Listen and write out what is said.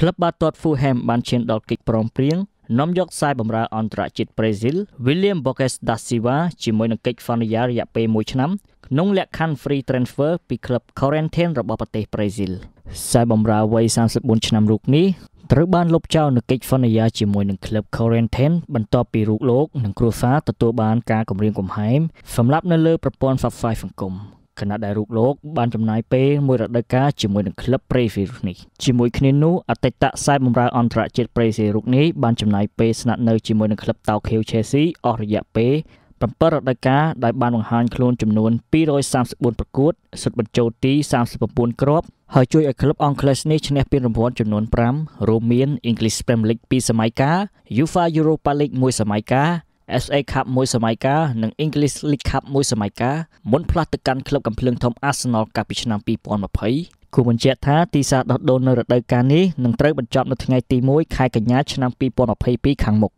ក្លឹបបាល់ទាត់ Fulham បានឈានដល់គិកព្រមព្រៀងនាំយកខ្សែបម្រើអន្តរជាតិប្រេស៊ីល William Borges da Silva ជាមួយនឹងកិច្ចសន្យារយៈពេល1ឆ្នាំក្នុងលក្ខខណ្ឌ free transfer ពីក្លឹប Corinthians របស់ប្រទេសប្រេស៊ីលខ្សែបម្រើវ័យ34ឆ្នាំរូបនេះត្រូវបានលុបចោលនៅកិច្ចសន្យាជាមួយនឹងក្លឹប Corinthians បន្ទាប់ពីរូបលោកនិងគ្រួសារទទួលបានការគំរាមកំហែងសម្រាប់នៅលើប្រព័ន្ធ Subscribe សង្គមខណៈដែលរូបលោកបានចំណាយពេលមួយរដូវកាលជាមួយនឹងក្លឹប Preferus នេះជាមួយគ្នានោះអតីតខ្សែបម្រើអន្តរជាតិ Preferus នេះបានចំណាយពេលស្នាក់នៅជាមួយនឹងក្លឹប Tokyo Chelsea អស់រយៈពេល7រដូវកាលដែលបានបង្ហាញខ្លួនចំនួន234ប្រកួតសុទ្ធបញ្ចូលទី39គ្រាប់ហើយជួយឲ្យក្លឹបអង់គ្លេសនេះឈ្នះពានរង្វាន់ចំនួន5រួមមាន English Premier League 2សម័យកាល UEFA Europa League 1សម័យកាល SA Cup មួយសម័យកាលនិង English League Cup មួយសម័យកាលមុនផ្លាស់ទៅកាន់ក្លឹបកំភ្លើងធំ Arsenal កាលពីឆ្នាំ2020គូបញ្ជាក់ថាទីសាដោះដូរនៅរដូវកាលនេះនឹងត្រូវបញ្ចប់នៅថ្ងៃទី1ខែកញ្ញាឆ្នាំ2022ខាងមុខ